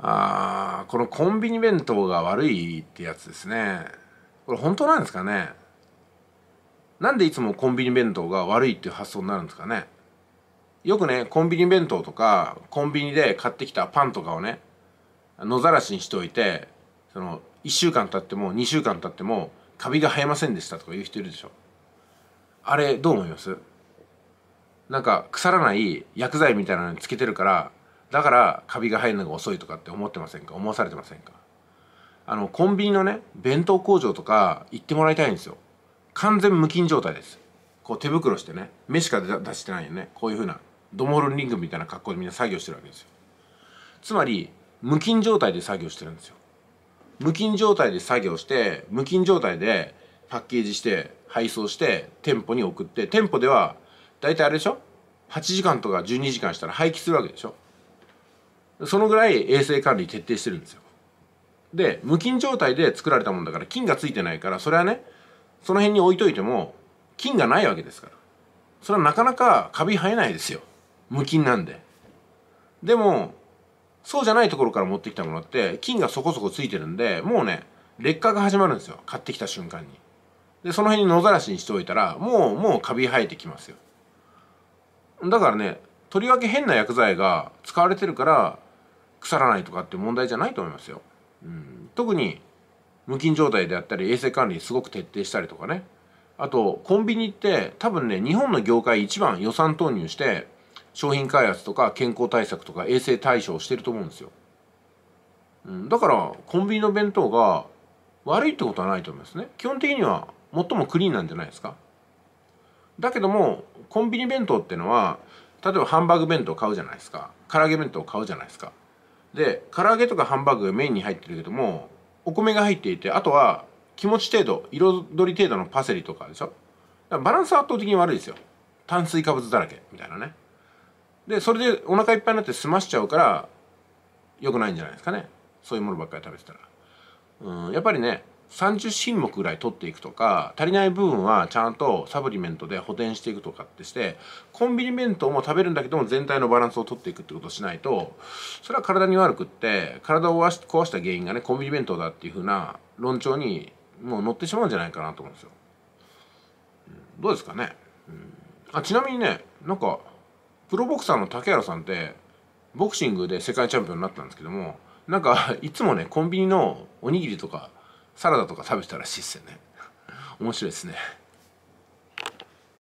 あこのコンビニ弁当が悪いってやつですねこれ本当なんですかねなんでいつもコンビニ弁当が悪いっていう発想になるんですかねよくねコンビニ弁当とかコンビニで買ってきたパンとかをね野ざらしにしておいてその1週間経っても2週間経ってもカビが生えませんでしたとか言う人いるでしょあれどう思いますなんか腐らない薬剤みたいなのにつけてるからだからカビが生えるのが遅いとかって思ってませんか思わされてませんかあのコンビニのね弁当工場とか行ってもらいたいんですよ完全無菌状態ですこう手袋してね目しか出してないよねこういうふうなドモールリングみたいな格好でみんな作業してるわけですよつまり無菌状態で作業してるんですよ無菌状態で作業して無菌状態でパッケージして配送して店舗に送って店舗では大体あれでしょ8時間とか12時間したら廃棄するわけでしょそのぐらい衛生管理徹底してるんですよで無菌状態で作られたもんだから菌がついてないからそれはねその辺に置いといても菌がないわけですからそれはなかなかカビ生えないですよ無菌なんででもそうじゃないところから持ってきたものって菌がそこそこついてるんでもうね劣化が始まるんですよ買ってきた瞬間にでその辺に野ざらしにしておいたらもうもうカビ生えてきますよだからねとりわけ変な薬剤が使われてるから腐らないとかって問題じゃないと思いますよ。うん、特に無菌状態であったり衛生管理すごく徹底したりとかねあとコンビニって多分ね日本の業界一番予算投入して商品開発とか健康対策とか衛生対象をしてると思うんですよ、うん、だからコンビニの弁当が悪いってことはないと思いますね基本的には最もクリーンなんじゃないですかだけどもコンビニ弁当ってのは例えばハンバーグ弁当買うじゃないですか唐揚げ弁当買うじゃないですかで唐揚げとかハンバーグがメインに入ってるけどもお米が入っていてあとは気持ち程度彩り程度のパセリとかでしょバランスは圧倒的に悪いですよ炭水化物だらけみたいなねでそれでお腹いっぱいになって済ましちゃうから良くないんじゃないですかねそういうものばっかり食べてたらうんやっぱりね30品目ぐらい取っていくとか足りない部分はちゃんとサプリメントで補填していくとかってしてコンビニ弁当も食べるんだけども全体のバランスを取っていくってことをしないとそれは体に悪くって体を壊した原因がねコンビニ弁当だっていうふうな論調にもう乗ってしまうんじゃないかなと思うんですよ。どうですかね、うん、あちなみにねなんかプロボクサーの竹原さんってボクシングで世界チャンピオンになったんですけどもなんかいつもねコンビニのおにぎりとかサラダとか食べてたら失せね面白いですね